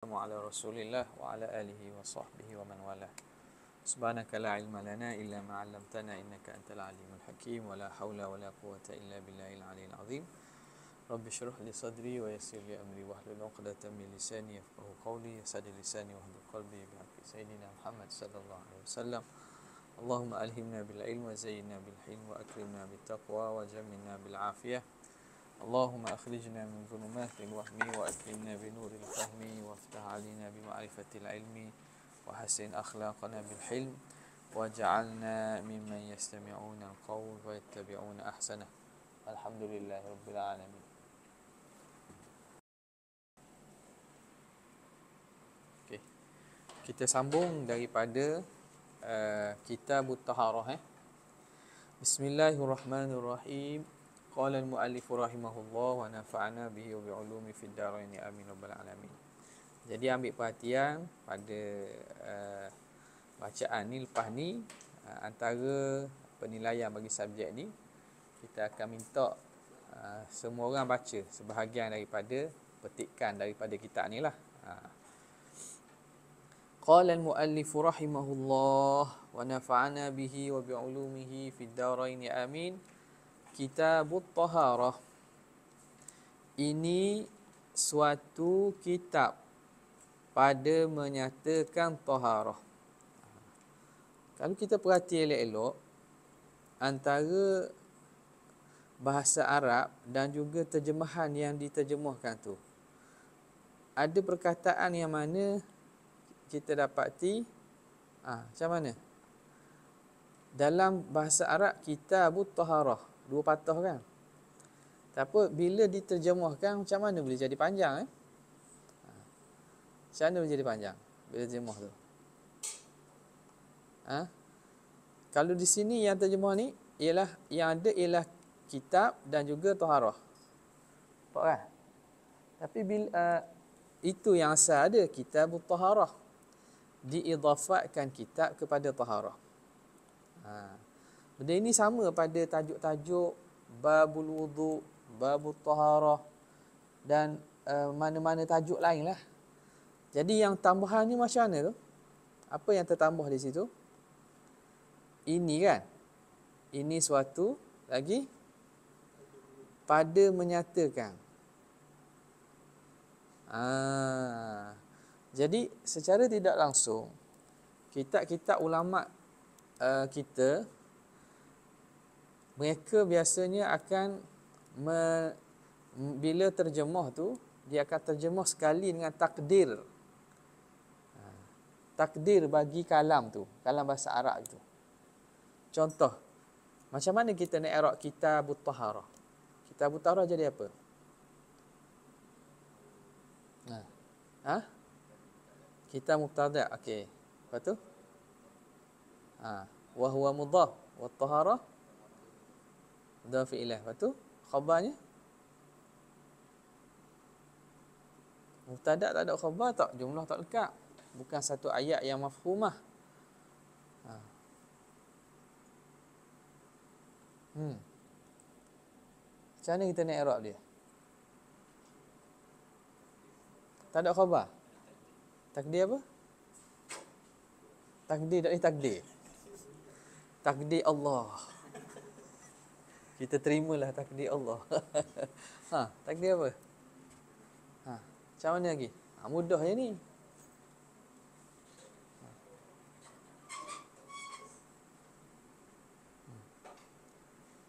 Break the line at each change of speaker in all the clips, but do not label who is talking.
وسلم على رسول الله وعلى آله وصحبه ومن والاه سبحانك لا علم لنا إلا ما علمتنا إنك أنت العليم الحكيم ولا حول ولا قوة إلا بالله العلي العظيم رب اشرح لي صدري ويسر لي أمري واحلل عقدة من لساني يفقه قولي يسعد لساني واهد قلبي بحق سيدنا محمد صلى الله عليه وسلم اللهم ألهمنا بالعلم وزينا بالحلم وأكرمنا بالتقوى وجملنا بالعافية اللهم أخرجنا من ظلمات الوهم وأكرمنا بنور الفهم وافتح علينا بمعرفة العلم وحسن أخلاقنا بالحلم واجعلنا ممن يستمعون القول ويتبعون أحسنه الحمد لله رب العالمين okay. Kita sambung daripada uh, Kitab Taharah eh. Bismillahirrahmanirrahim Qala al-muallif rahimahullah wa nafa'ana bihi wa bi'ulumi fid dharain amin rabbal alamin. Jadi ambil perhatian pada uh, bacaan ni lepas ni uh, antara penilaian bagi subjek ni kita akan minta uh, semua orang baca sebahagian daripada petikan daripada kitab ni lah. Ha. Qala al-muallif rahimahullah wa nafa'ana bihi wa bi'ulumihi fid dharain amin. Uh kitabut taharah. Ini suatu kitab pada menyatakan taharah. Kalau kita perhati elok-elok, antara bahasa Arab dan juga terjemahan yang diterjemahkan tu ada perkataan yang mana kita dapati ah ha, macam mana dalam bahasa Arab kita butaharah dua patah kan. Tak apa, bila diterjemahkan macam mana boleh jadi panjang eh? Ha. Macam mana boleh jadi panjang bila terjemah tu? Ha? Kalau di sini yang terjemah ni ialah yang ada ialah kitab dan juga taharah. Nampak kan? Tapi bila uh, eh, itu yang asal ada kitab taharah diidhafatkan kitab kepada taharah. Ha. Benda ini sama pada tajuk-tajuk babul wudu, babut taharah dan uh, mana-mana tajuk lain lah. Jadi yang tambahan ni macam mana tu? Apa yang tertambah di situ? Ini kan? Ini suatu lagi pada menyatakan. Ah. Jadi secara tidak langsung kitab-kitab ulama eh, kita mereka biasanya akan me, bila terjemah tu dia akan terjemah sekali dengan takdir ha, takdir bagi kalam tu kalam bahasa Arab itu contoh macam mana kita nak erok kita butaharah kita butaharah jadi apa ha ha kita mubtada okey lepas tu ha wa huwa mudhaf wa taharah Dua fi'ilah Lepas tu Khabarnya Mutadak tak ada khabar tak Jumlah tak lekat Bukan satu ayat yang mafhumah ha. Hmm Macam mana kita nak erat dia Tak ada khabar Takdir apa Takdir tak ni takdir Takdir Allah kita terimalah takdir Allah. ha, takdir apa? Ha, macam mana lagi? Ha, mudah je ni.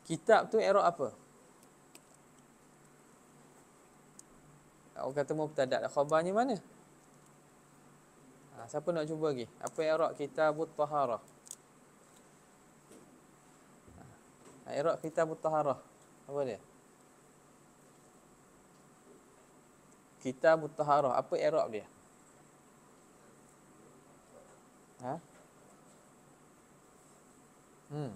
Kitab tu erok apa? Orang kata mubtadak lah. Khabarnya mana? Ha, siapa nak cuba lagi? Apa erok kitab ut-taharah? Irab kitab taharah. Apa dia? Kitab taharah. Apa irab dia? Ha? Hmm.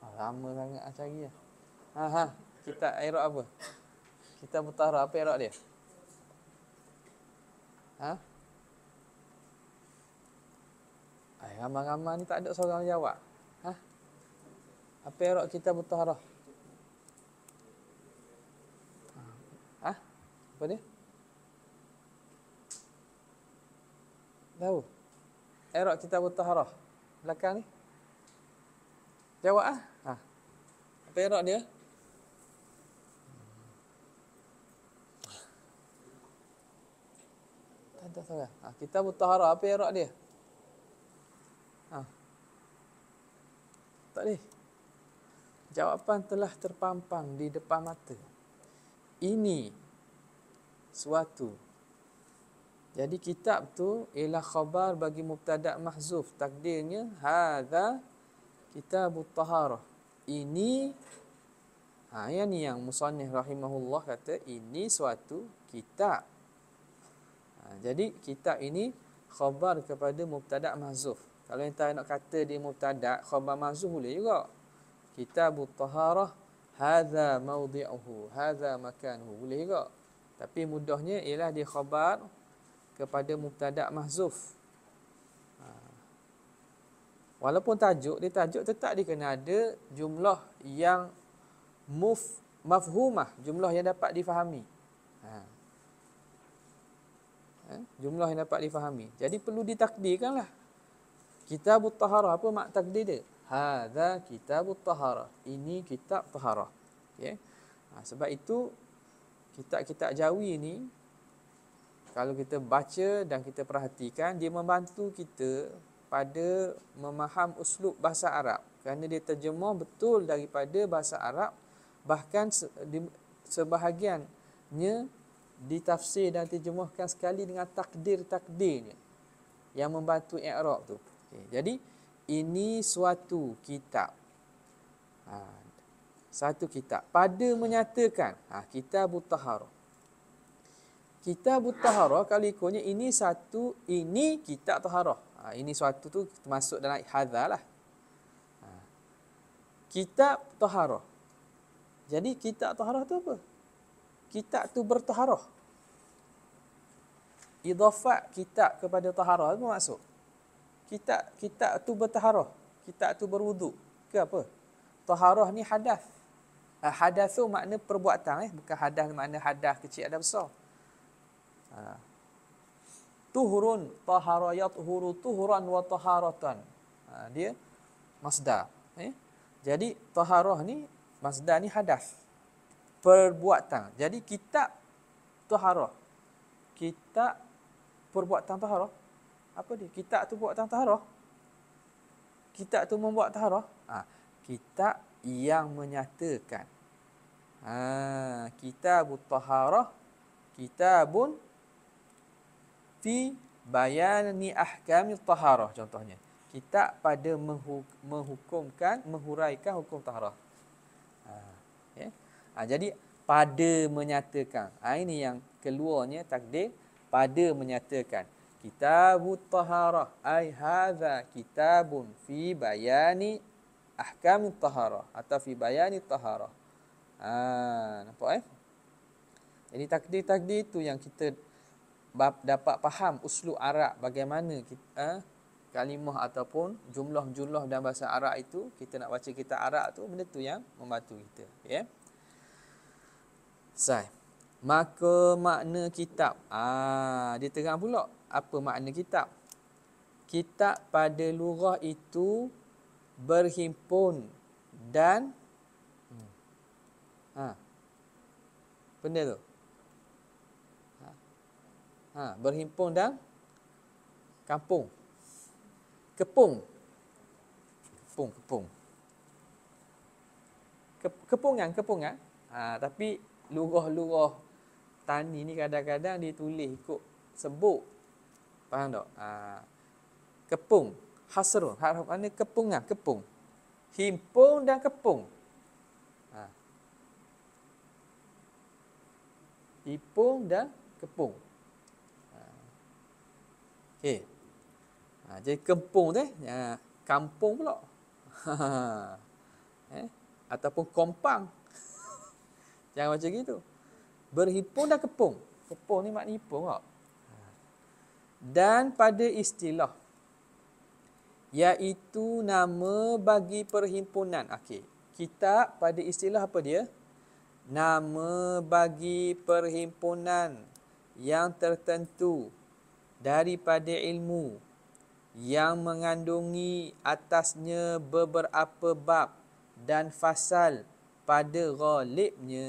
Oh, lama sangat nak cari lah. Ha ha. Kita irab apa? Kita mutahara apa irab dia? Ha? Ai ramai-ramai ni tak ada seorang jawab. Ha? Apa erok kita butuh arah? Ha? Apa ni? Tahu? Erok kita butuh arah. Belakang ni. Jawab ah. Ha? Apa erok dia? Tak ada sangat. Ha, kita butuh arah. Apa erok dia? Ha? Tak boleh. Jawapan telah terpampang di depan mata. Ini suatu. Jadi kitab tu ialah khabar bagi mubtada mahzuf. Takdirnya hadza kitab taharah. Ini ha yang ni yang musannif rahimahullah kata ini suatu kitab. Ha, jadi kitab ini khabar kepada mubtada mahzuf. Kalau kita nak kata dia mubtada' khabar mahzuh boleh juga. Kitabut taharah hadza mawdi'uhu, hadza makanuhu boleh juga. Tapi mudahnya ialah dia khabar kepada mubtada' mahzuf. Ha. Walaupun tajuk, dia tajuk tetap dia kena ada jumlah yang muf, mafhumah, jumlah yang dapat difahami. Ha. ha? Jumlah yang dapat difahami. Jadi perlu ditakdirkanlah. lah. Kitab Tahara apa mak takdir dia? Hadza Kitab Tahara. Ini kitab Tahara. Okey. Ha, sebab itu kitab-kitab jawi ni kalau kita baca dan kita perhatikan dia membantu kita pada memaham uslub bahasa Arab kerana dia terjemah betul daripada bahasa Arab bahkan sebahagiannya ditafsir dan terjemahkan sekali dengan takdir-takdirnya yang membantu i'rab tu. Okay. Jadi ini suatu kitab. Ha. Satu kitab pada menyatakan ha kitab taharah. Kitab taharah kalau ikutnya ini satu ini kitab taharah. Ha. ini suatu tu masuk dalam hadzal lah. Ha. Kitab taharah. Jadi kitab taharah tu apa? Kitab tu bertaharah. Idhafat kitab kepada taharah tu masuk. Kita kita tu bertaharah kita tu berwuduk ke apa taharah ni hadas uh, hadas tu makna perbuatan eh bukan hadas makna hadas kecil ada besar ha. tuhurun tahara yathuru tuhuran wa taharatan ha, dia masdar eh jadi taharah ni masdar ni hadas perbuatan jadi kita taharah kita perbuatan taharah apa dia? Kitab tu buat tentang taharah. Kitab tu membuat taharah. Ha, ah, kitab yang menyatakan. Ha, kitabut taharah. Kitabun fi ni ahkam taharah contohnya. Kitab pada menghukumkan, menghuraikan hukum taharah. Ha, ah, ya. okay. ha, jadi pada menyatakan. Ha, ini yang keluarnya takdir pada menyatakan kitab taharah ay, hadha kitabun fi bayani ahkam taharah atau fi bayani taharah ha nampak eh jadi takdir-takdir itu yang kita dapat faham uslu arab bagaimana kita eh, kalimah ataupun jumlah-jumlah dalam bahasa arab itu kita nak baca kitab arab tu benda tu yang membantu kita ya okay? sai maka makna kitab ah dia terang pula apa makna kitab? Kitab pada lurah itu berhimpun dan hmm. ha, benda tu. Ha, ha, berhimpun dan kampung. Kepung. Kepung, kepung. Kepungan, kepungan. Ha, tapi lurah-lurah tani ni kadang-kadang ditulis tulis ikut sebut Faham tak? Ha, kepung. Harap Harf kepung kepungan. Lah, kepung. Himpung dan kepung. Ha. Ah. Ipung dan kepung. Ha. Ah. Okay. Ha, jadi kempung tu. Ha, ya, kampung pula. eh? Ataupun kompang. Jangan macam gitu. Berhipung dan kepung. Kepung ni maknanya hipung kok dan pada istilah iaitu nama bagi perhimpunan okey kita pada istilah apa dia nama bagi perhimpunan yang tertentu daripada ilmu yang mengandungi atasnya beberapa bab dan fasal pada ghalibnya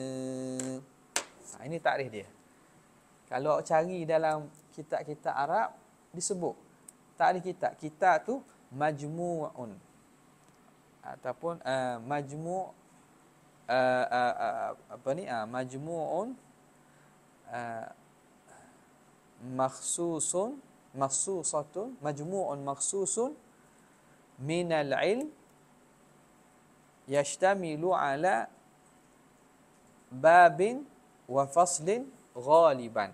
ha, ini takrif dia kalau cari dalam kitab-kitab Arab disebut. Tak ada kitab. Kitab tu majmu'un. Ataupun uh, majmu' uh, uh, uh, apa ni? Uh, majmu'un uh, maksusun maksusatun majmu'un maksusun minal ilm yashtamilu ala babin wa faslin ghaliban.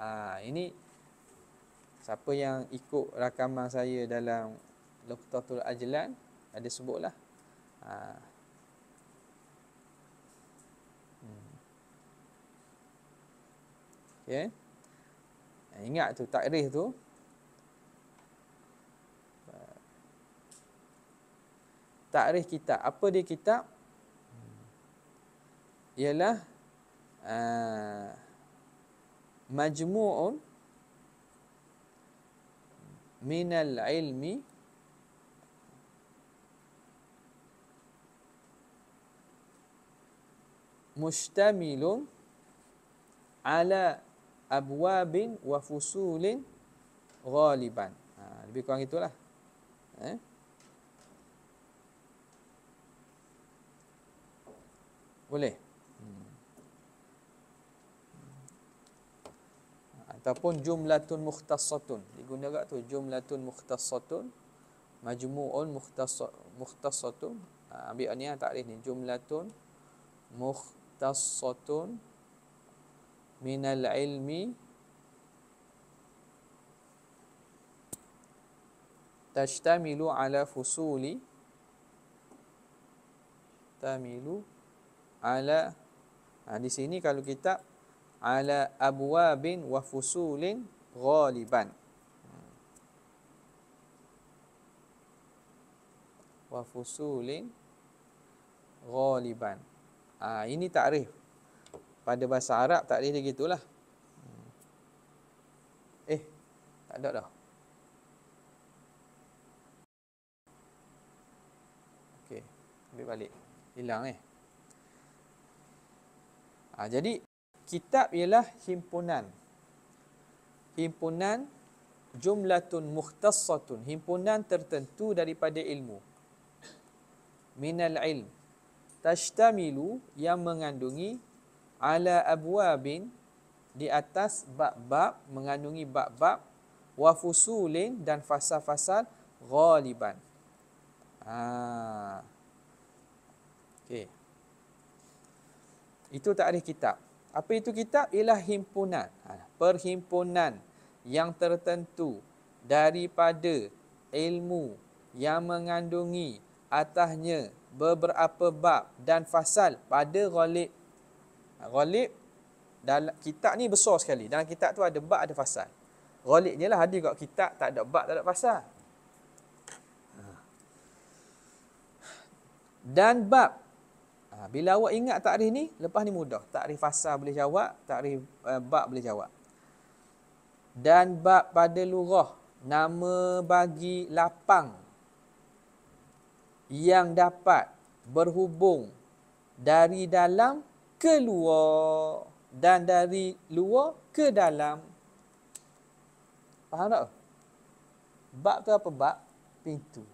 Uh, ini Siapa yang ikut rakaman saya dalam Loktatul Ajlan Ada sebutlah ha. Hmm. Okay. Eh, ingat tu takrih tu Takrih kita Apa dia kitab? Ialah uh, Majmu'un من العلم مشتمل على أبواب وفصول غالبا lebih kurang itulah eh? boleh hmm. ataupun jumlatun mukhtasatun guna kat tu jumlatun mukhtasatun majmu'un mukhtasatun mukhtasatun ha, ambil ni lah takrif ni jumlatun mukhtasatun minal ilmi tashtamilu ala fusuli tamilu ala ha, di sini kalau kita ala abwabin wa fusulin ghaliban wa fusulin ghaliban. Ha, ini takrif. Pada bahasa Arab takrif dia gitulah. Hmm. Eh, tak ada dah. Okey, ambil balik. Hilang eh. Ha, jadi kitab ialah himpunan. Himpunan jumlatun mukhtassatun, himpunan tertentu daripada ilmu minal ilm tashtamilu yang mengandungi ala abwabin di atas bab-bab mengandungi bab-bab wa fusulin dan fasal-fasal ghaliban. Ha. Okey. Itu takrif kitab. Apa itu kitab? Ialah himpunan. Ha, perhimpunan yang tertentu daripada ilmu yang mengandungi atasnya beberapa bab dan fasal pada ghalib. Ha, ghalib dalam kitab ni besar sekali. Dalam kitab tu ada bab ada fasal. Ghalibnya lah ada kat kitab tak ada bab tak ada fasal. Ha. Dan bab ha, bila awak ingat takrif ni, lepas ni mudah. Takrif fasal boleh jawab, takrif uh, bab boleh jawab. Dan bab pada lurah, nama bagi lapang yang dapat berhubung dari dalam ke luar dan dari luar ke dalam. Faham tak? Bab tu apa bab? Pintu.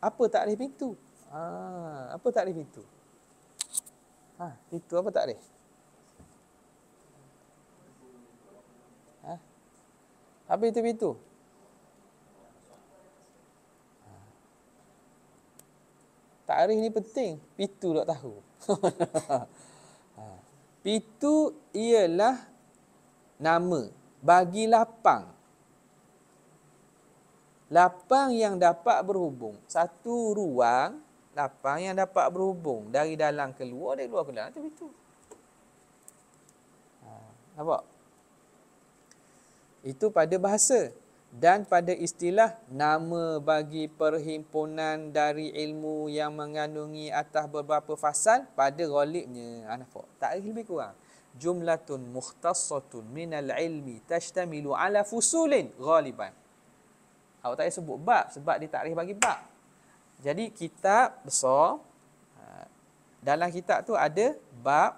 Apa tak ada pintu? Ha, apa tak ada pintu? Ha, pintu apa tak ada? Ha? Apa itu pintu? takrif ni penting. Pitu tak tahu. Ha. Pitu ialah nama bagi lapang. Lapang yang dapat berhubung. Satu ruang lapang yang dapat berhubung. Dari dalam ke luar dari luar ke dalam. Itu pitu. Ha. Nampak? Itu pada bahasa dan pada istilah nama bagi perhimpunan dari ilmu yang mengandungi atas beberapa fasal pada ghalibnya anafa ah, tak lebih kurang jumlatun mukhtasatun minal ilmi tashtamilu ala fusulin ghaliban awak tak payah sebut bab sebab dia takrif bagi bab jadi kitab besar ah, dalam kitab tu ada bab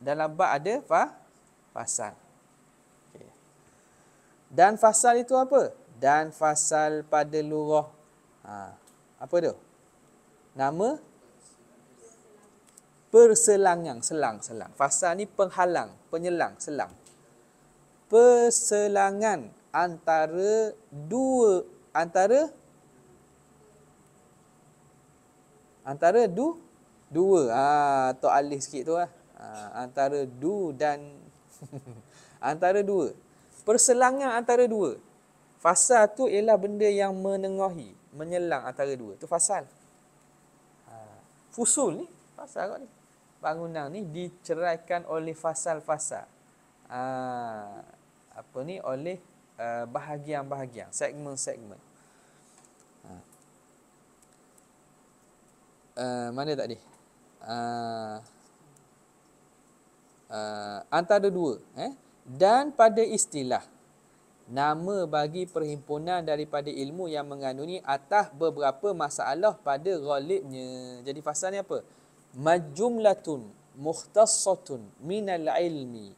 dalam bab ada fa fasal dan fasal itu apa? Dan fasal pada lurah. Ha, apa tu? Nama? Perselangan. Selang, selang. Fasal ni penghalang, penyelang, selang. Perselangan antara dua, antara antara du dua atau ha, alih sikit tu lah. Ha, antara du dan antara dua perselangan antara dua. fasa tu ialah benda yang menengahi, menyelang antara dua. Tu fasal. Ha, fusul ni, fasal kot ni. Bangunan ni diceraikan oleh fasal-fasal. Ha, apa ni, oleh ha, bahagian-bahagian, segmen-segmen. Uh, mana tadi? Uh, uh, antara dua. Eh? dan pada istilah nama bagi perhimpunan daripada ilmu yang mengandungi atas beberapa masalah pada ghalibnya. Jadi fasalnya apa? Majumlatun mukhtassatun al ilmi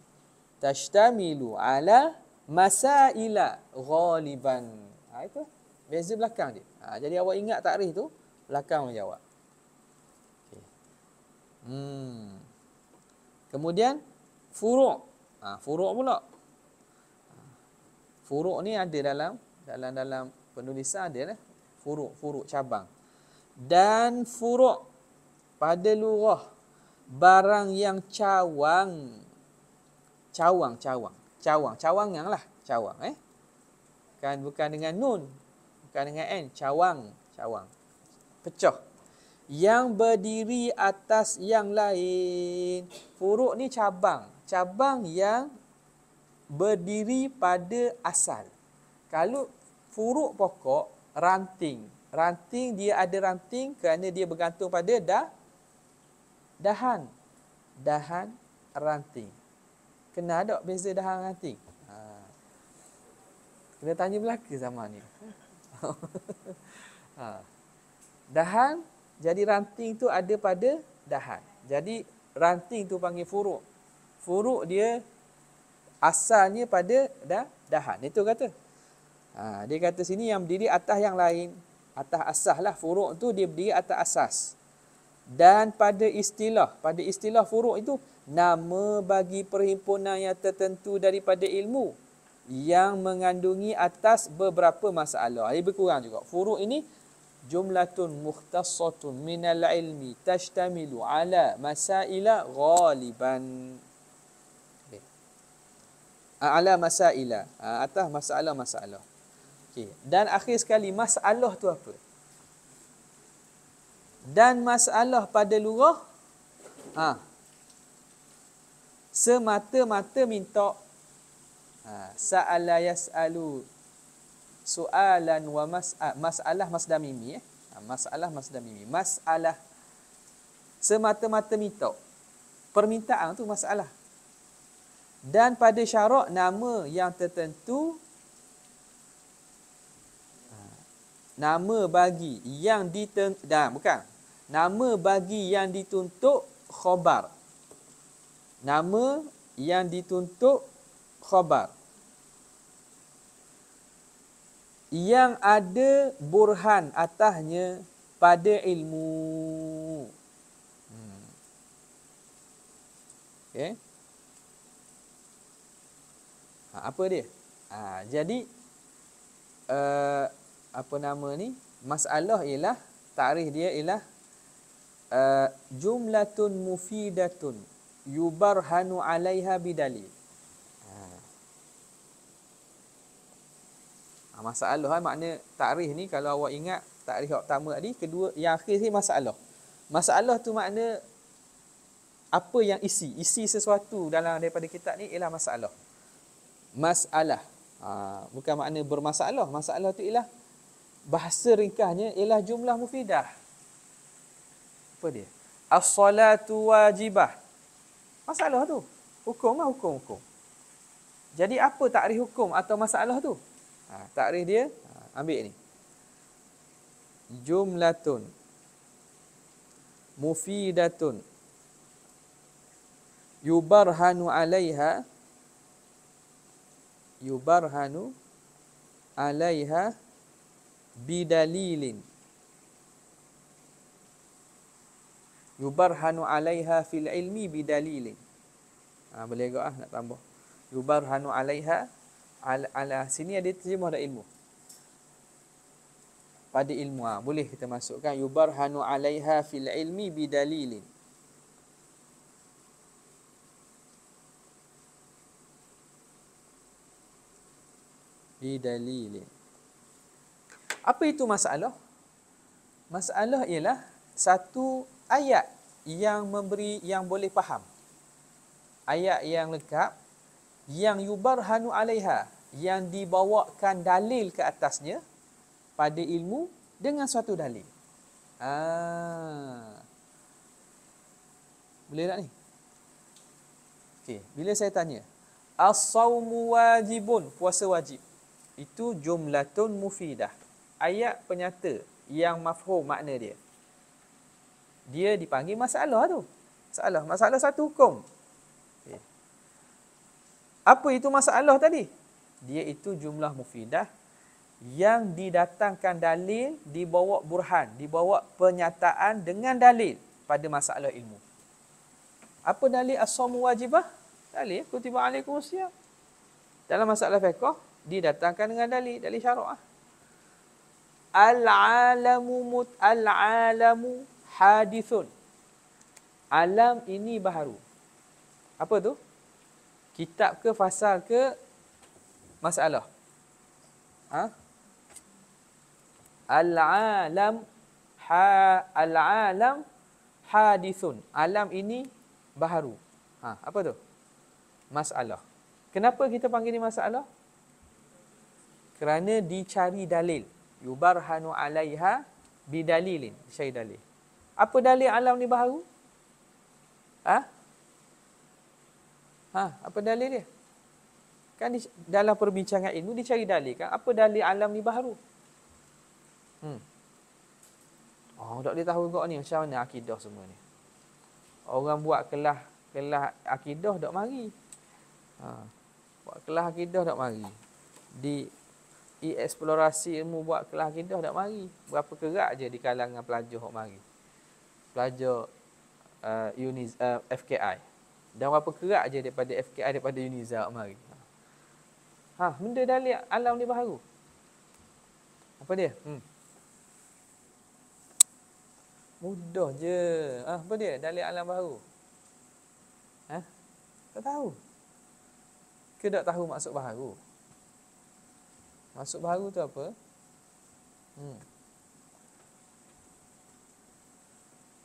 tashtamilu ala masaila ghaliban. Ha, itu beza belakang dia. Ha, jadi awak ingat takrif tu belakang menjawab. Okay. Hmm. Kemudian furu' ha, furuk pula ha, furuk ni ada dalam dalam dalam penulisan ada lah furuk furuk cabang dan furuk pada lurah barang yang cawang cawang cawang cawang cawang yang lah cawang eh kan bukan dengan nun bukan dengan n cawang cawang pecah yang berdiri atas yang lain furuk ni cabang cabang yang berdiri pada asal. Kalau furuk pokok, ranting. Ranting dia ada ranting kerana dia bergantung pada dah dahan. Dahan ranting. Kena ada beza dahan ranting. Ha. Kena tanya belaka zaman ni. Ha. Dahan jadi ranting tu ada pada dahan. Jadi ranting tu panggil furuk furuk dia asalnya pada dah dahan itu kata ha, dia kata sini yang berdiri atas yang lain atas asah lah furuk tu dia berdiri atas asas dan pada istilah pada istilah furuk itu nama bagi perhimpunan yang tertentu daripada ilmu yang mengandungi atas beberapa masalah. Ini berkurang juga. Furu' ini jumlatun mukhtasatun minal ilmi tashtamilu ala masaila ghaliban ala masaila atas masalah-masalah. Okey, dan akhir sekali masalah tu apa? Dan masalah pada lurah ha semata-mata minta ha sa'ala yasalu soalan wa mas'a masalah masdamimi, eh. Ha, masalah masdamimi, Masalah semata-mata minta. Permintaan tu masalah dan pada syarak nama yang tertentu ha, nama bagi yang ditentukan nah, bukan nama bagi yang dituntuk khobar nama yang dituntuk khobar yang ada burhan atasnya pada ilmu hmm. okay ha, apa dia ha, jadi uh, apa nama ni masalah ialah tarikh dia ialah uh, jumlatun mufidatun yubarhanu alaiha bidalil ha. ha masalah kan makna tarikh ni kalau awak ingat tarikh yang pertama tadi kedua yang akhir ni masalah masalah tu makna apa yang isi isi sesuatu dalam daripada kitab ni ialah masalah masalah. Ha, bukan makna bermasalah. Masalah tu ialah bahasa ringkasnya ialah jumlah mufidah. Apa dia? As-salatu wajibah. Masalah tu. Hukum lah hukum, hukum. Jadi apa takrih hukum atau masalah tu? Ha, takrih dia, ha, ambil ni. Jumlatun. Mufidatun. Yubarhanu alaiha yubarhanu alaiha bidalilin yubarhanu alaiha fil ilmi bidalilin ha, boleh juga ah nak tambah yubarhanu alaiha al, ala sini ada terjemah dah ilmu pada ilmu ha, boleh kita masukkan yubarhanu alaiha fil ilmi bidalilin bidalilin. Apa itu masalah? Masalah ialah satu ayat yang memberi yang boleh faham. Ayat yang lengkap yang yubarhanu alaiha yang dibawakan dalil ke atasnya pada ilmu dengan suatu dalil. Ha. Boleh tak ni? Okey, bila saya tanya, as-sawmu wajibun, puasa wajib itu jumlatun mufidah. Ayat penyata yang mafhum makna dia. Dia dipanggil masalah tu. Masalah, masalah satu hukum. Okay. Apa itu masalah tadi? Dia itu jumlah mufidah yang didatangkan dalil, dibawa burhan, dibawa pernyataan dengan dalil pada masalah ilmu. Apa dalil as-sawmu wajibah? Dalil kutiba alaikum siyam. Dalam masalah fiqh, didatangkan dengan dalil dalil syarah ah. al alamu mut al alamu hadithun alam ini baharu apa tu kitab ke fasal ke masalah ha al alam ha al alam hadithun alam ini baharu ha apa tu masalah kenapa kita panggil ni masalah kerana dicari dalil yubarhanu alaiha bidalilin syai dalil apa dalil alam ni baharu ha ha apa dalil dia kan di, dalam perbincangan ilmu dicari dalil kan apa dalil alam ni baharu hmm oh tak dia tahu kau ni macam mana akidah semua ni orang buat kelas kelas akidah tak mari ha buat kelas akidah tak mari di eksplorasi ilmu buat kelas kita tak mari. Berapa kerak je di kalangan pelajar yang mari. Pelajar uh, Uniz, uh, FKI. Dan berapa kerak je daripada FKI, daripada Uniza yang mari. Ha, benda dah liat alam ni baru. Apa dia? Hmm. Mudah je. Ha, apa dia? Dalil alam baru. Ha? Tak tahu. Kita tak tahu maksud baru? Ha? Masuk baru tu apa? Hmm.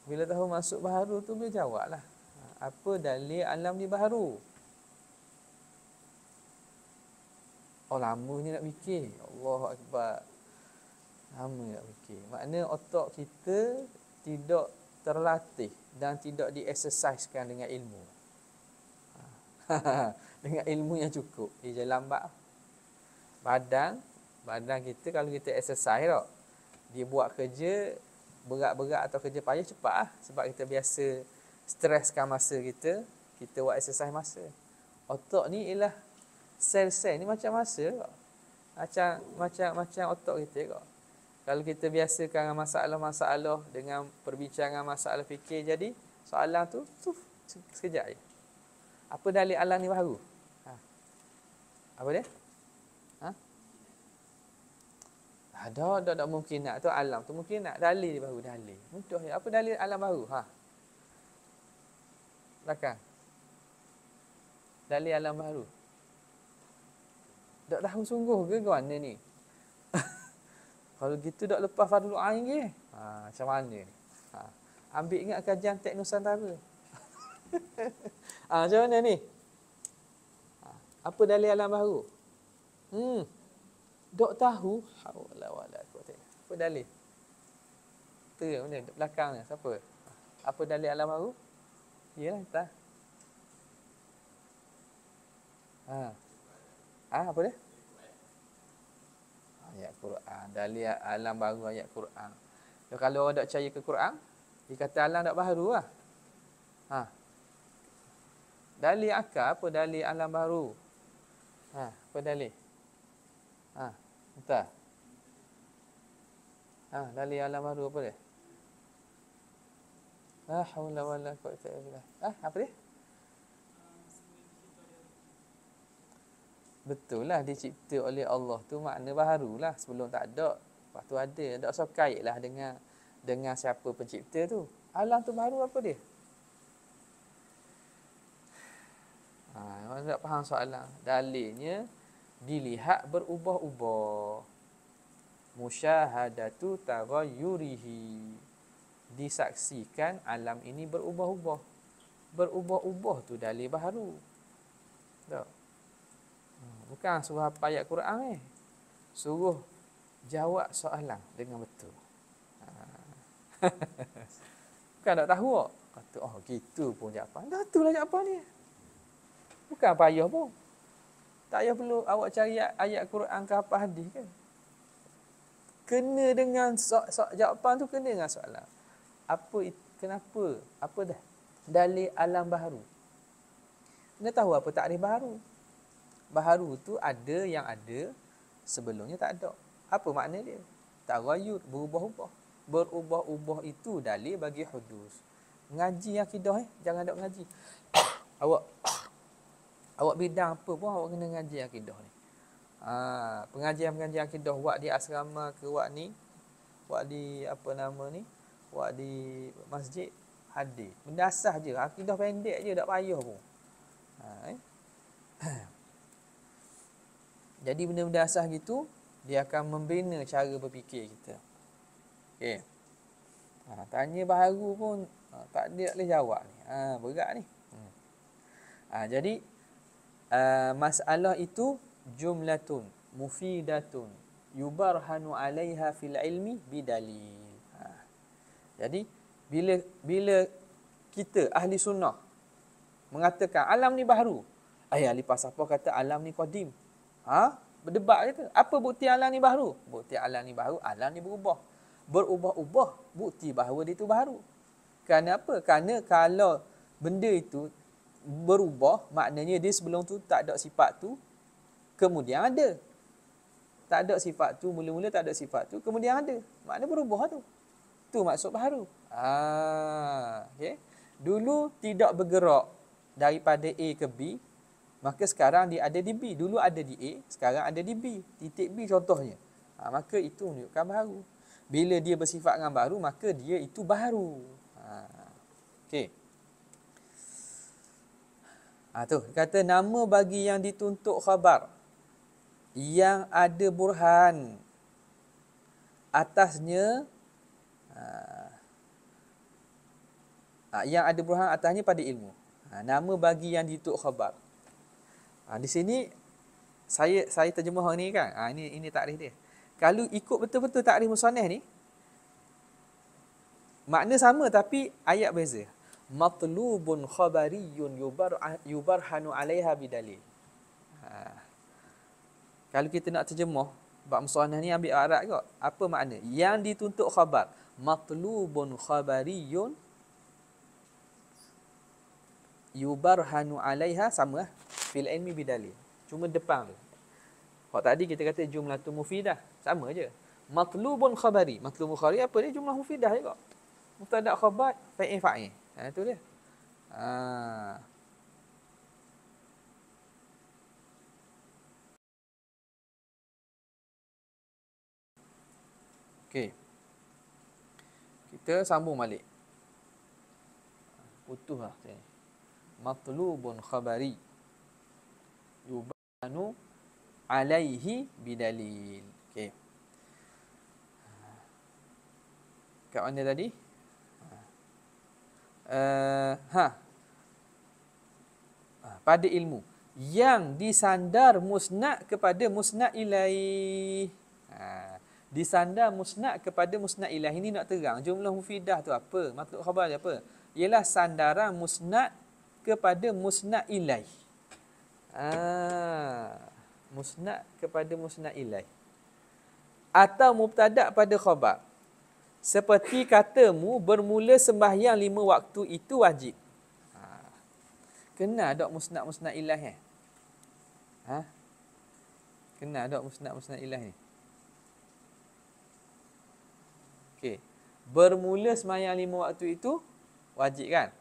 Bila tahu masuk baru tu boleh jawab lah. Apa dalil alam di baru? Oh lama ni nak fikir. Allah Akbar. Lama nak fikir. Makna otak kita tidak terlatih dan tidak dieksersiskan dengan ilmu. dengan ilmu yang cukup. Dia jalan lambat badan badan kita kalau kita exercise tak dia buat kerja berat-berat atau kerja payah cepat lah. sebab kita biasa streskan masa kita kita buat exercise masa otot ni ialah sel-sel ni macam masa tak? macam macam macam otot kita kak kalau kita biasakan dengan masalah-masalah dengan perbincangan masalah fikir jadi soalan tu tuf, sekejap je apa dalil alam ni baru ha. apa dia Ada, ada, ada mungkin nak tu alam tu mungkin nak dalil baru dalil. Untuk apa dalil alam baru? Ha. Belakang. Dalil alam baru. Tak tahu sungguh ke ke mana ni? Kalau gitu tak lepas fardu ain ke? Ha, macam mana? Ha. Ambil ingat kajian teknusantara. ha, macam mana ni? Ha. Apa dalil alam baru? Hmm. Dok tahu Allah wala quwata illa eh. Apa dalil? Tu mana belakang ni siapa? Apa dalil alam baru? Iyalah kita. Ha. Ah ha, apa dia? Ayat Quran, dalil alam baru ayat Quran. Ya, kalau orang tak percaya ke Quran, dia kata alam tak baru lah. Ha. Dalil akal apa dalil alam baru? Ha, apa dalil? Entah. Ha, dalil alam baru apa dia? La haula wala quwwata illa billah. Ah, apa dia? Betul lah dicipta oleh Allah tu makna baru lah sebelum tak ada. Lepas tu ada, tak usah kait lah dengan, dengan siapa pencipta tu. Alam tu baru apa dia? Ha, orang tak faham soalan. Dalilnya, dilihat berubah-ubah musyahadatu taghayyurihi disaksikan alam ini berubah-ubah berubah-ubah tu dalil baru. tak hmm, bukan suruh apa ayat Quran ni eh. suruh jawab soalan dengan betul ha. bukan tak tahu kata oh gitu pun jawapan dah itulah jawapan ni bukan payah pun tak payah perlu awak cari ayat Quran ke apa hadis kan. Kena dengan so, so, jawapan tu kena dengan soalan. Apa kenapa? Apa dah? Dalil alam baharu. Kena tahu apa takrif baharu. Baharu tu ada yang ada sebelumnya tak ada. Apa makna dia? Tarayur, berubah-ubah. Berubah-ubah itu dalil bagi hudus. Ngaji akidah eh. Jangan dok ngaji. awak Awak bidang apa pun awak kena ngaji akidah ni. Ha, pengajian-pengajian akidah buat di asrama ke buat ni, buat di apa nama ni, buat di masjid hadir. Mendasah je, akidah pendek je tak payah pun. Ha, eh? Jadi benda mendasah gitu dia akan membina cara berfikir kita. Okey. Ha, tanya baharu pun ha, tak dia boleh jawab ni. Ha, berat ni. Hmm. Ha, jadi Ah, masalah itu jumlatun mufidatun yubarhanu alaiha fil ilmi bidalil ha. jadi bila bila kita ahli sunnah mengatakan alam ni baru ayah eh, ahli falsafah kata alam ni qadim ha berdebat kata apa bukti alam ni baru bukti alam ni baru alam ni berubah berubah-ubah bukti bahawa dia tu baru kerana apa kerana kalau benda itu berubah maknanya dia sebelum tu tak ada sifat tu kemudian ada tak ada sifat tu mula-mula tak ada sifat tu kemudian ada maknanya berubah tu tu maksud baharu ah okay. dulu tidak bergerak daripada A ke B maka sekarang dia ada di B dulu ada di A sekarang ada di B titik B contohnya ha, maka itu menunjukkan baru. bila dia bersifat dengan baru, maka dia itu baru. ha okey Ha, tu kata nama bagi yang dituntuk khabar yang ada burhan atasnya ha, ha, yang ada burhan atasnya pada ilmu. Ha, nama bagi yang dituntuk khabar. Ha, di sini saya saya terjemah ni kan. Ha, ini ini takrif dia. Kalau ikut betul-betul takrif musanneh ni makna sama tapi ayat beza matlubun khabariyun yubar yubarhanu alaiha bidalil. Ha. Kalau kita nak terjemah bab musanah ni ambil Arab kot. Apa makna? Yang dituntut khabar. Matlubun khabariyun yubarhanu alaiha sama lah. Fil ilmi bidalil. Cuma depan tu. Kalau tadi kita kata jumlah tu mufidah. Sama je. Matlubun khabari. Matlubun khabari apa ni? Jumlah mufidah je kot. Mutadak khabar fa'in fa'in. Ha, itu dia. Ha. okay, Kita sambung balik. Putus lah. Matlubun khabari. Yubanu alaihi bidalil. okay, ha. Kat mana tadi? uh, ha ah, pada ilmu yang disandar musnad kepada musnad ilai ha disandar musnad kepada musnad ilai ini nak terang jumlah mufidah tu apa matluk khabar apa ialah sandaran musnad kepada musnad ilai ha musnad kepada musnad ilai atau mubtada pada khabar seperti katamu bermula sembahyang lima waktu itu wajib. Ha. Kenal dok musnad-musnad ilah eh? Ha? Kenal dok musnad-musnad ilah ni? Okey. Bermula sembahyang lima waktu itu wajib kan?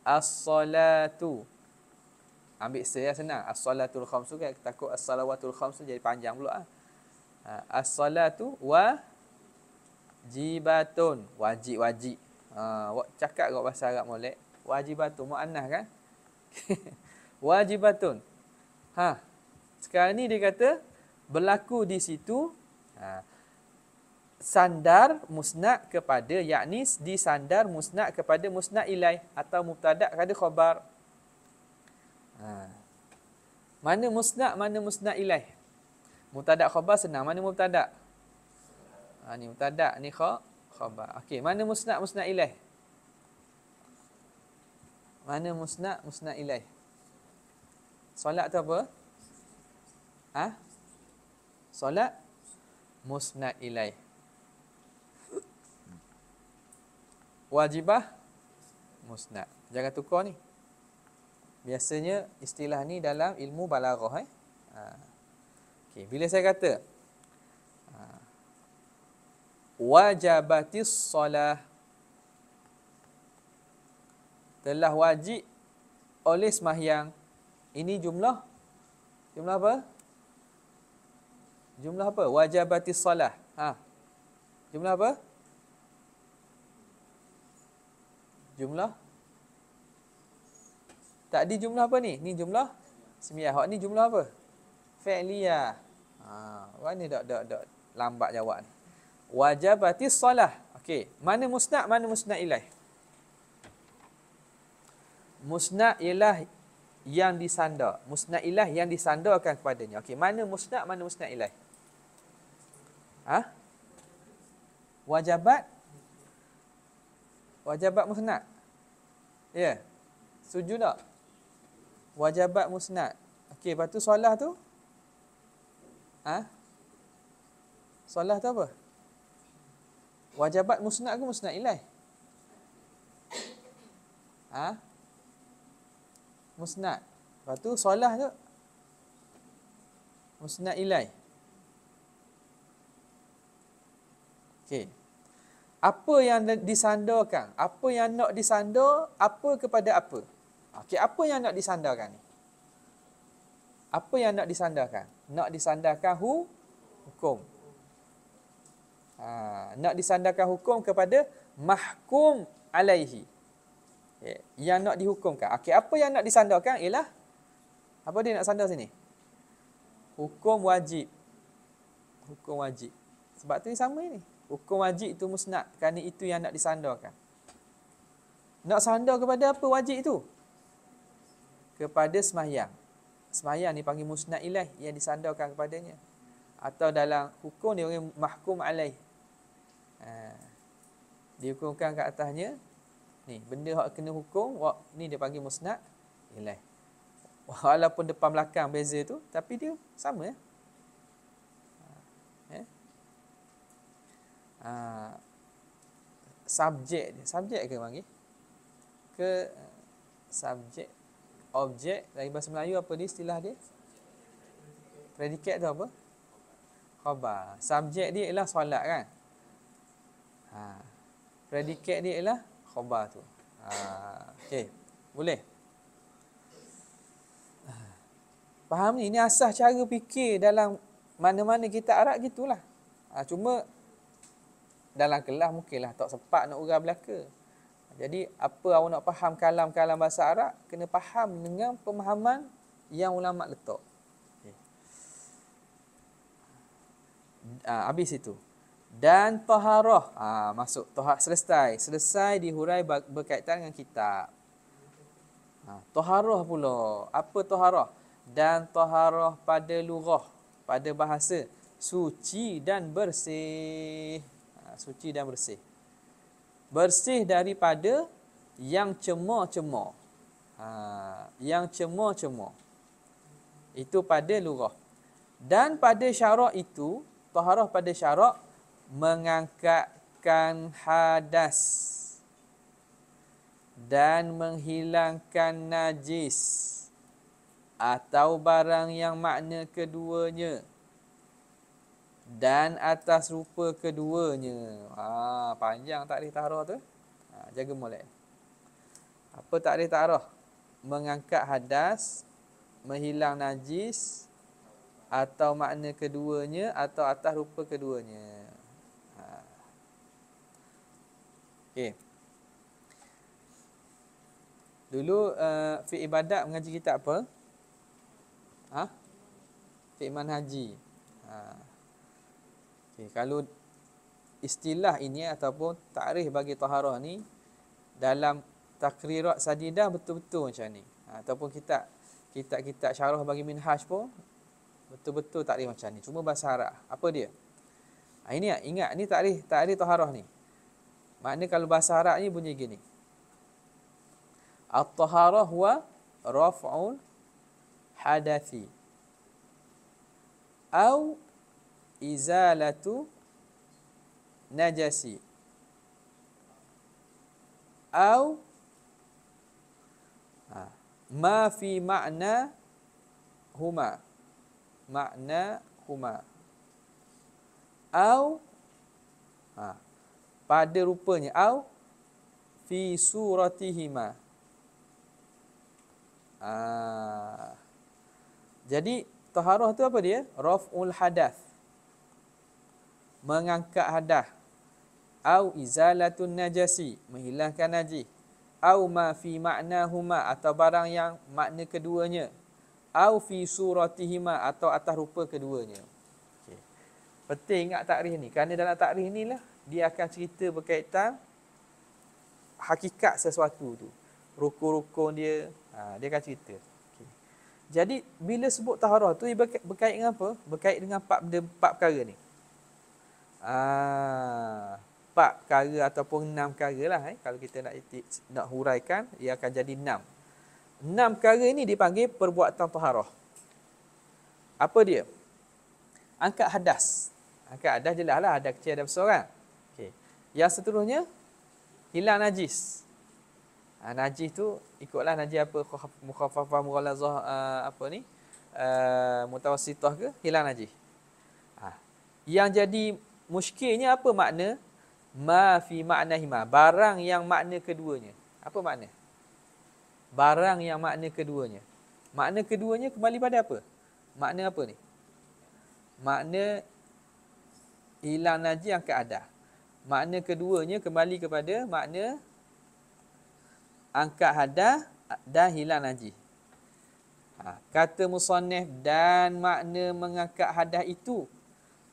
As-salatu. Ambil saya senang. As-salatul khamsu kan? Takut as-salawatul khamsu jadi panjang pula. Ha. ha. As-salatu wa wajibatun wajib wajib ha uh, cakap kau bahasa Arab molek wajibatun muannas kan wajibatun ha sekarang ni dia kata berlaku di situ ha sandar musnad kepada yakni di sandar musnad kepada musnad ilai atau mubtada kepada khabar ha mana musnad mana musnad ilai mubtada khabar senang mana mubtada Ha, ni mutadak ni khabar. Okey, mana musnad musnad ilaih? Mana musnad musnad ilaih? Solat tu apa? Ha? Solat musnad ilaih. Wajibah musnad. Jangan tukar ni. Biasanya istilah ni dalam ilmu balaghah eh. Ha. Okey, bila saya kata wajabatis solah telah wajib oleh sembahyang ini jumlah jumlah apa jumlah apa wajabatis solah ha jumlah apa jumlah tadi jumlah apa ni ni jumlah sembahyang hok. ni jumlah apa fi'liyah ha wani dak dak dak lambat jawab ni wajabati salah. Okey, mana musnad mana musnad ilaih? Musnad ialah yang disandar. Musnad ilaih yang disandarkan kepadanya. Okey, mana musnad mana musnad ilaih? Ha? Wajabat Wajabat musnad Ya yeah. Setuju tak? Wajabat musnad Okey, lepas solah tu Ha? Solah tu apa? wajabat musnad ke musnad ilai? Ha? Musnad. Lepas tu solah tu musnad ilai. Okey. Apa yang disandarkan? Apa yang nak disandar? Apa kepada apa? Okey, apa yang nak disandarkan ni? Apa yang nak disandarkan? Nak disandarkan hu hukum. Ha, nak disandarkan hukum kepada mahkum alaihi. Okay. Ya, yang nak dihukumkan. Okey, apa yang nak disandarkan ialah apa dia nak sandar sini? Hukum wajib. Hukum wajib. Sebab tu ni sama ni. Hukum wajib itu musnad kerana itu yang nak disandarkan. Nak sandar kepada apa wajib itu? Kepada semayang. Semayang ni panggil musnad ilaih yang disandarkan kepadanya. Atau dalam hukum dia panggil mahkum alaih ha. Dia hukumkan kat atasnya Ni, benda yang kena hukum wak, Ni dia panggil musnad Ilai Walaupun depan belakang beza tu Tapi dia sama ya? Ha. Eh? ha. Subjek dia Subjek ke panggil? Ke subjek Objek dari bahasa Melayu apa ni istilah dia? Predikat tu apa? Khabar. Subjek dia ialah solat kan? Ha. Predikat ni ialah khabar tu. Ha. Okey. Boleh. Ha. Faham ni? Ini asas cara fikir dalam mana-mana kita arak gitulah. Ha. cuma dalam kelas lah tak sempat nak urang belaka. Jadi apa awak nak faham kalam-kalam bahasa Arab kena faham dengan pemahaman yang ulama letak. Okay. Ha, habis itu dan taharah ha, masuk tahar selesai selesai dihurai berkaitan dengan kitab ha, taharah pula apa taharah dan taharah pada lughah pada bahasa suci dan bersih ha, suci dan bersih bersih daripada yang cemoh-cemoh ha, yang cemoh-cemoh itu pada lughah dan pada syarak itu taharah pada syarak mengangkatkan hadas dan menghilangkan najis atau barang yang makna keduanya dan atas rupa keduanya. Ha, panjang takrif tahrah tu. Ha, jaga molek. Apa takrif tahrah? Mengangkat hadas, menghilang najis atau makna keduanya atau atas rupa keduanya. Okey. Dulu uh, fi ibadat mengaji kita apa? Ha? Fi iman haji. Ha. Okay, kalau istilah ini ataupun takrif bagi taharah ni dalam takrirat sadidah betul-betul macam ni. Ha, ataupun kita kita kita syarah bagi minhaj pun betul-betul takrif macam ni. Cuma bahasa Arab. Apa dia? Ha, ini ingat ni takrif takrif taharah ni. Maknanya kalau bahasa Arabnya bunyi gini. At-taharah wa raf'ul hadathi. Au izalatu najasi. Au ha, ma fi makna huma. Makna huma. Au ha, pada rupanya au fi suratihima ah jadi taharah tu apa dia raful hadas mengangkat hadas au izalatun najasi menghilangkan najis au ma fi huma atau barang yang makna keduanya au fi suratihima atau atas rupa keduanya okay. penting ingat takrif ni kerana dalam takrif inilah dia akan cerita berkaitan hakikat sesuatu tu. Rukun-rukun dia, ha, dia akan cerita. Okay. Jadi, bila sebut taharah tu, dia berkait dengan apa? Berkait dengan empat, empat perkara ni. Ha, empat perkara ataupun enam perkara lah. Eh. Kalau kita nak, nak huraikan, ia akan jadi enam. Enam perkara ni dipanggil perbuatan taharah. Apa dia? Angkat hadas. Angkat hadas jelas lah. Hadas kecil, hadas besar kan? Yang seterusnya hilang najis. Ha, najis tu ikutlah najis apa mukhaffafah mughallazah uh, ah, apa ni? Uh, ke hilang najis. Ha. Yang jadi muskilnya apa makna ma fi ma'nahima barang yang makna keduanya. Apa makna? Barang yang makna keduanya. Makna keduanya kembali pada apa? Makna apa ni? Makna hilang najis yang keadaan. Makna keduanya kembali kepada makna angkat hadah dan hilang najis. Ha, kata musonif dan makna mengangkat hadah itu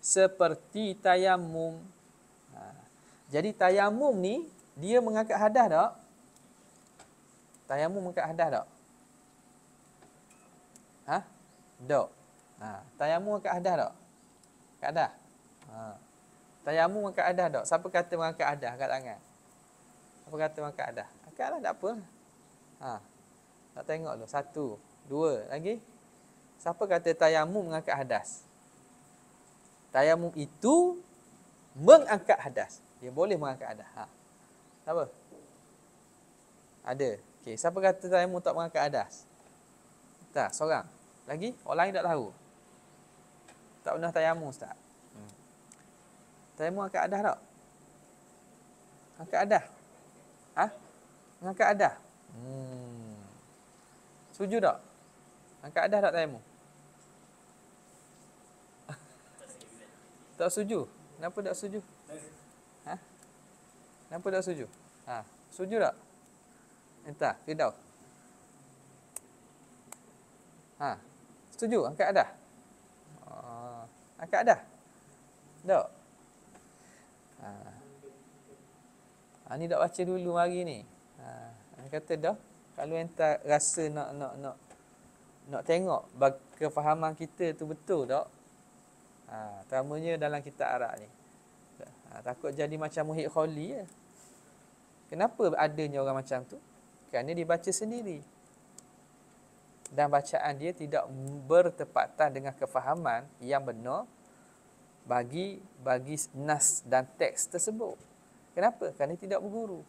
seperti tayamum. Ha, jadi tayamum ni dia mengangkat hadah tak? Tayamum mengangkat hadah tak? Ha? Tak. Ha. Tayamum mengangkat hadah tak? Tak ada. Ha. Tayamu mengangkat adah tak? Siapa kata mengangkat adah kat tangan? Siapa kata mengangkat adah? Angkat lah, tak apa. Ha. Tak tengok tu. Satu, dua lagi. Siapa kata tayamu mengangkat hadas? Tayamu itu mengangkat hadas. Dia boleh mengangkat hadas. Ha. Siapa? Ada. Okey, siapa kata tayamu tak mengangkat hadas? Tak, seorang. Lagi? Orang lain tak tahu. Tak pernah tayamu, Ustaz. Tayamum angkat adah tak? Angkat adah. Ha? Angkat Ada Hmm. Sujud tak? Angkat adah tak tayamum? tak sujud. Kenapa tak sujud? Ha? Kenapa tak sujud? Ha. Sujud tak? Entah, tidak. Ha. Setuju angkat adah? Ha. Angkat adah. Tak. Ha. Ani ha, dah baca dulu hari ni. Ha. Ani kata dah kalau entah rasa nak nak nak nak tengok bag- kefahaman kita tu betul tak? Ha, terutamanya dalam kitab Arab ni. Ha, takut jadi macam Muhyid Khali ya. Kenapa adanya orang macam tu? Kerana dia baca sendiri. Dan bacaan dia tidak bertepatan dengan kefahaman yang benar bagi bagi nas dan teks tersebut. Kenapa? Kerana tidak berguru.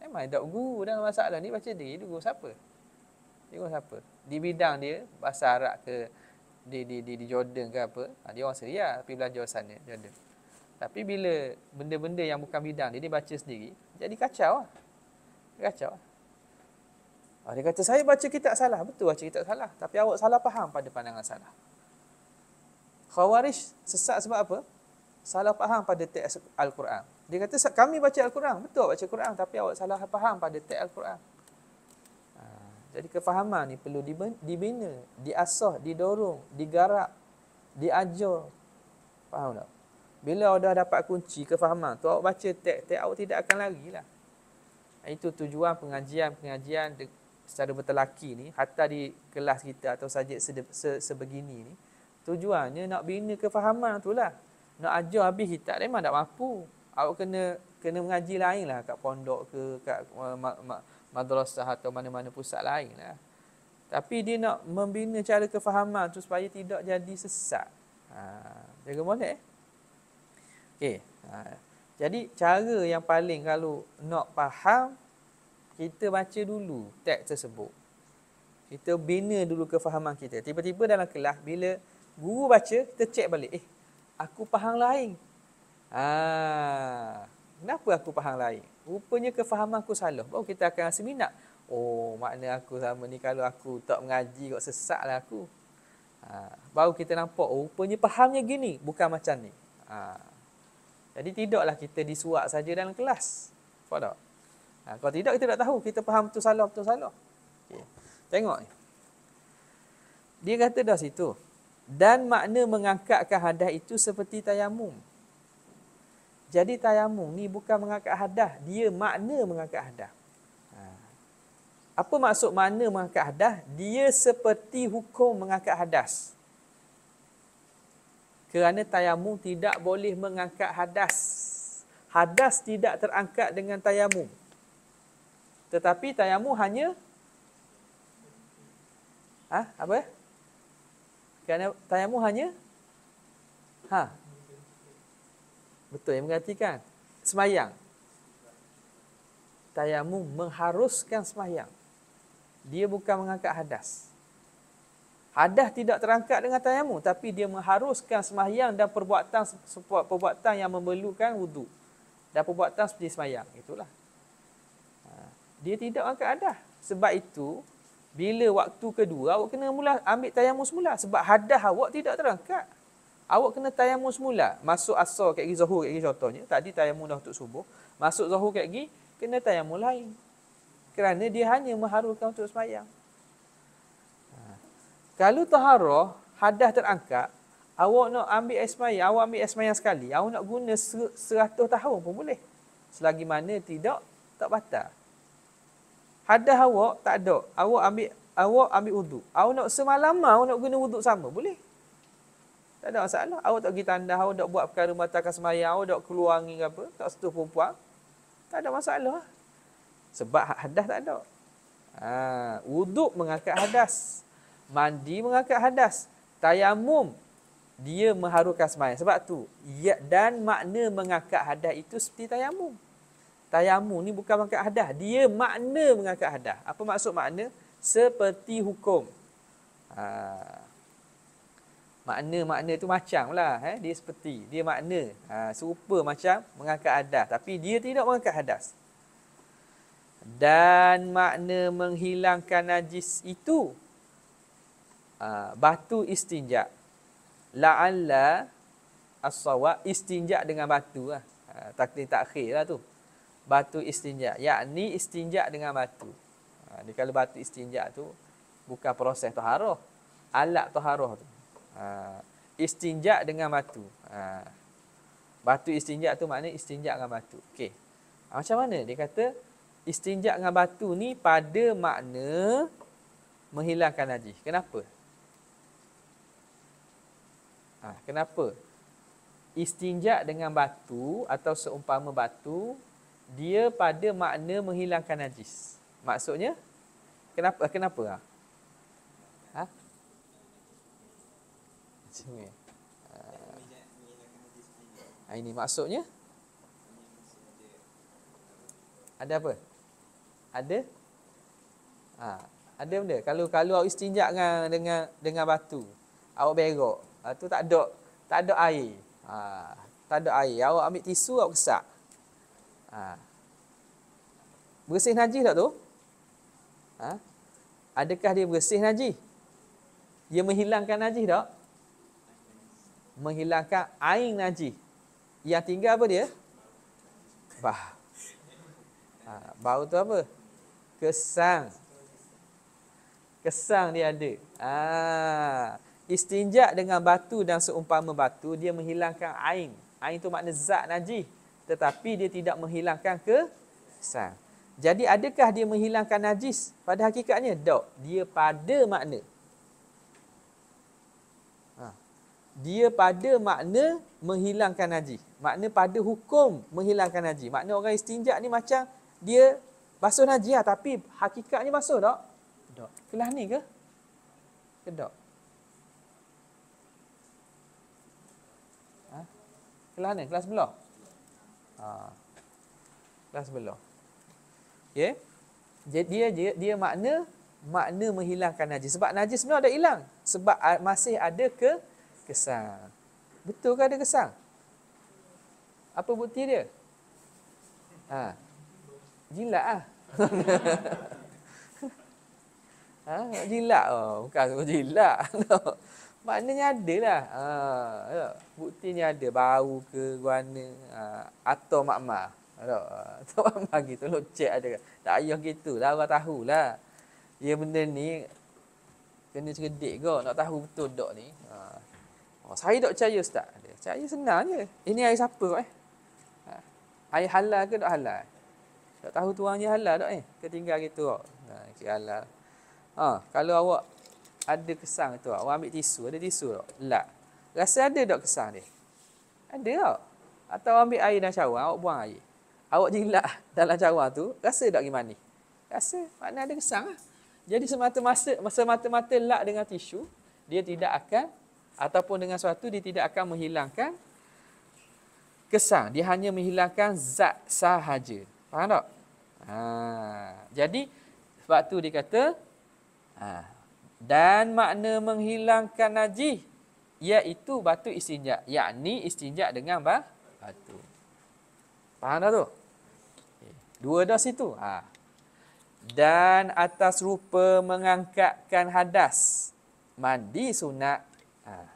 Memang tidak berguru dalam masalah ni baca diri dulu siapa? Dia guru siapa? Di bidang dia bahasa Arab ke di di di, di Jordan ke apa? Ha, dia orang Syria tapi belajar sana Jordan. Tapi bila benda-benda yang bukan bidang dia dia baca sendiri, jadi kacau lah. Kacau. Lah. Ha, dia kata saya baca kitab salah. Betul baca kitab salah. Tapi awak salah faham pada pandangan salah. Khawarij sesat sebab apa? Salah faham pada teks Al-Quran. Dia kata, kami baca Al-Quran. Betul baca Al-Quran. Tapi awak salah faham pada teks Al-Quran. Ha, jadi kefahaman ni perlu dibina, diasah, didorong, digarap, diajar. Faham tak? Bila awak dah dapat kunci kefahaman tu, awak baca teks-teks, awak tidak akan lagi lah. Itu tujuan pengajian-pengajian secara bertelaki ni, hatta di kelas kita atau sajid sebegini ni, Tujuannya nak bina kefahaman tu lah. Nak ajar habis kitab memang tak mampu. Awak kena kena mengaji lain lah kat pondok ke kat eh, ma- ma- madrasah atau mana-mana pusat lain lah. Tapi dia nak membina cara kefahaman tu supaya tidak jadi sesat. Ha, jaga boleh. Okay. Ha, jadi cara yang paling kalau nak faham kita baca dulu teks tersebut. Kita bina dulu kefahaman kita. Tiba-tiba dalam kelas bila guru baca kita check balik eh aku faham lain ha kenapa aku faham lain rupanya kefahaman aku salah baru kita akan rasa minat oh makna aku sama ni kalau aku tak mengaji kau sesatlah aku ha baru kita nampak oh, rupanya fahamnya gini bukan macam ni ha jadi tidaklah kita disuak saja dalam kelas faham tak ha, kalau tidak kita tak tahu kita faham tu salah tu salah okey tengok dia kata dah situ dan makna mengangkatkan hadas itu seperti tayamum. Jadi tayamum ni bukan mengangkat hadah, dia makna mengangkat hadah. Ha. Apa maksud makna mengangkat hadah? Dia seperti hukum mengangkat hadas. Kerana tayamum tidak boleh mengangkat hadas. Hadas tidak terangkat dengan tayamum. Tetapi tayamum hanya ha? apa ya? Kerana tayamu hanya ha. Betul yang menggantikan semayang. Tayamu mengharuskan semayang. Dia bukan mengangkat hadas. Hadas tidak terangkat dengan tayamu, tapi dia mengharuskan semayang dan perbuatan perbuatan yang memerlukan wudhu dan perbuatan seperti semayang itulah. Ha. Dia tidak angkat hadas. Sebab itu bila waktu kedua, awak kena mula ambil tayamu semula. Sebab hadah awak tidak terangkat. Awak kena tayamu semula. Masuk asal kat zuhur kat contohnya. Tadi tayamun dah untuk subuh. Masuk zuhur kat gigi, kena tayamu lain. Kerana dia hanya mengharukan untuk semayang. Ha. Kalau taharah, hadah terangkat, awak nak ambil esmayang, awak ambil esmayang sekali, awak nak guna seratus tahun pun boleh. Selagi mana tidak, tak batal. Ada awak tak ada. Awak ambil awak ambil wuduk. Awak nak semalam awak nak guna wuduk sama, boleh. Tak ada masalah. Awak tak pergi tanda, awak tak buat perkara mata akan semayang, awak tak keluar angin ke apa, tak setuh perempuan. Tak ada masalah. Sebab hadas tak ada. Ha, wuduk mengangkat hadas. Mandi mengangkat hadas. Tayamum, dia mengharukan semayang. Sebab tu, dan makna mengangkat hadas itu seperti tayamum. Tayamu ni bukan mengangkat hadas. Dia makna mengangkat hadas. Apa maksud makna? Seperti hukum. Ha. Makna-makna tu macam lah. Eh? Dia seperti. Dia makna. Ha. Serupa macam mengangkat hadas. Tapi dia tidak mengangkat hadas. Dan makna menghilangkan najis itu. Ha. Batu istinja. La'alla as-sawak istinja dengan batu lah. Ha. Takdir takhir lah tu batu istinja. Yakni istinja dengan batu. Ha, ni kalau batu istinja tu bukan proses taharah. Alat taharah tu. Ha, istinja dengan batu. Ha, batu istinja tu maknanya istinja dengan batu. Okey. Ha, macam mana? Dia kata istinja dengan batu ni pada makna menghilangkan najis. Kenapa? Ha, kenapa? Istinja dengan batu atau seumpama batu dia pada makna menghilangkan najis. Maksudnya kenapa kenapa? Ha? Ha? ha, ini maksudnya ada apa? Ada? Ha, ada benda. Kalau kalau awak istinja dengan dengan dengan batu, awak berok. Ha, tu tak ada tak ada air. Ha, tak ada air. Awak ambil tisu awak kesak. Ha. Bersih najis tak tu? Ha? Adakah dia bersih najis? Dia menghilangkan najis tak? Menghilangkan air najis. Yang tinggal apa dia? Bah. Ha, bau tu apa? Kesang. Kesang dia ada. Ha. Istinjak dengan batu dan seumpama batu, dia menghilangkan air. Air tu makna zat najis tetapi dia tidak menghilangkan kesal. Jadi adakah dia menghilangkan najis? Pada hakikatnya, tak. Dia pada makna. Ha. Dia pada makna menghilangkan najis. Makna pada hukum menghilangkan najis. Makna orang istinjak ni macam dia basuh najis lah. Tapi hakikatnya basuh tak? Tak. Kelah ni ke? Kedok. Ha? Kelah ni? Kelas belah? ha. Ah. Kelas sebelum Okay ya? dia, dia, dia makna Makna menghilangkan najis Sebab najis sebenarnya ada hilang Sebab masih ada ke kesan Betul ke ada kesan? Apa bukti dia? Ha. Jilat lah ha? Jilat oh. Bukan jilat maknanya ada lah. Ha, ya. Buktinya ada. Bau ke, guana. Ha, atau makma. Ya, atau makma gitu. Tolong cek ada. Tak payah gitu lah. Orang tahulah. Ya benda ni. Kena cerdik ke. Nak tahu betul dok ni. Ha. Oh, saya dok percaya ustaz. Percaya senang je. Ini air siapa eh? Ha. Air halal ke dok halal? Tak tahu tuangnya je halal dok eh. Ketinggal gitu kok. Ha, halal. Ha, kalau awak ada kesan tu tak? Orang ambil tisu, ada tisu tak? Lak. Rasa ada tak kesan dia? Ada tak? Atau ambil air dalam cawan, awak buang air. Awak jilat dalam cawan tu, rasa tak gimana ni? Rasa, mana ada kesan lah. Jadi semata-mata semata-mata lak dengan tisu, dia tidak akan ataupun dengan suatu dia tidak akan menghilangkan kesan. Dia hanya menghilangkan zat sahaja. Faham tak? Ha. Jadi sebab tu dia kata ha, dan makna menghilangkan najis iaitu batu istinja yakni istinja dengan batu faham tak tu eh, dua dah situ ha. dan atas rupa mengangkatkan hadas mandi sunat ha.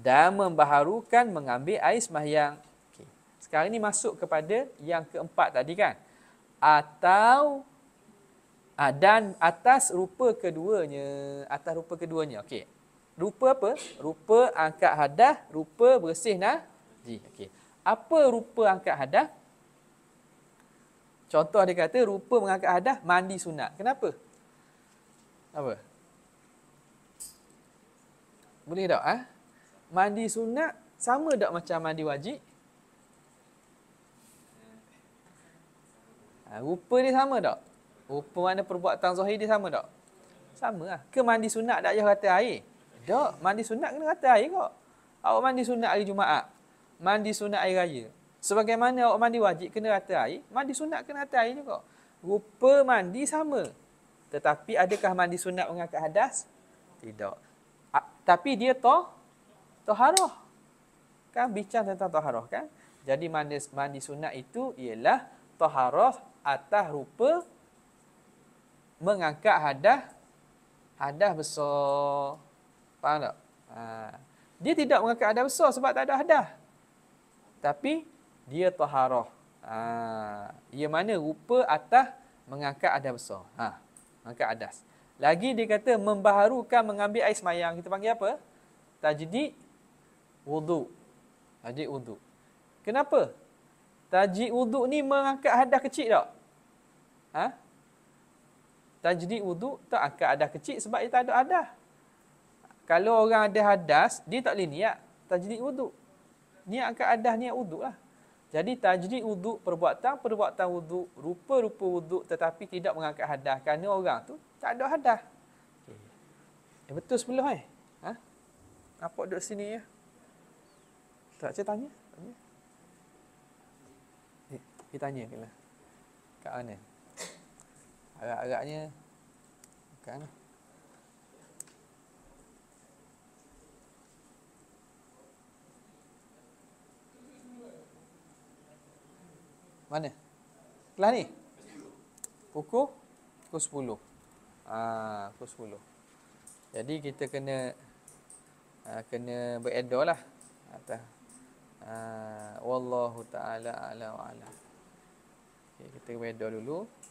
dan membaharukan mengambil air semahyang okay. sekarang ni masuk kepada yang keempat tadi kan atau Ah dan atas rupa keduanya, atas rupa keduanya. Okey. Rupa apa? Rupa angkat hadah, rupa bersih Nah, najis. Okey. Apa rupa angkat hadah? Contoh dia kata rupa mengangkat hadah mandi sunat. Kenapa? Apa? Boleh tak Ha? Mandi sunat sama tak macam mandi wajib? Ha, rupa dia sama tak? Rupa mana perbuatan zohir dia sama tak? Sama lah. Ke mandi sunat tak payah kata air? Tak. Mandi sunat kena kata air kok. Awak mandi sunat hari Jumaat. Mandi sunat air raya. Sebagaimana awak mandi wajib kena kata air, mandi sunat kena kata air juga. Rupa mandi sama. Tetapi adakah mandi sunat mengangkat hadas? Tidak. A- tapi dia toh, toharoh. Kan bincang tentang toharoh kan? Jadi mandi, mandi sunat itu ialah toharoh atas rupa mengangkat hadah hadah besar. Faham tak? Ha. Dia tidak mengangkat hadah besar sebab tak ada hadah. Tapi dia taharah. Ha. Ia mana rupa atas mengangkat hadah besar. Ha. Mengangkat hadas. Lagi dia kata membaharukan mengambil air semayang. Kita panggil apa? Tajdid wudu. Tajdid wudu. Kenapa? Tajdid wudu ni mengangkat hadah kecil tak? Ha? tajdid wuduk tak akan ada kecil sebab dia tak ada hadas. Kalau orang ada hadas, dia tak boleh niat tajdid wuduk. Niat akan ada niat wuduk lah. Jadi tajdid wuduk perbuatan perbuatan wuduk rupa-rupa wuduk tetapi tidak mengangkat hadas kerana orang tu tak ada hadas. Eh, betul sepuluh eh? Ha? Apa duduk sini ya? Tak saya tanya. kita tanya eh, kena. Lah? Kat mana? agak-agaknya kan mana kelas ni pukul pukul 10 ah ha, pukul 10 jadi kita kena ha, kena beredar lah atas ha, wallahu taala ala ala okay, kita beredar dulu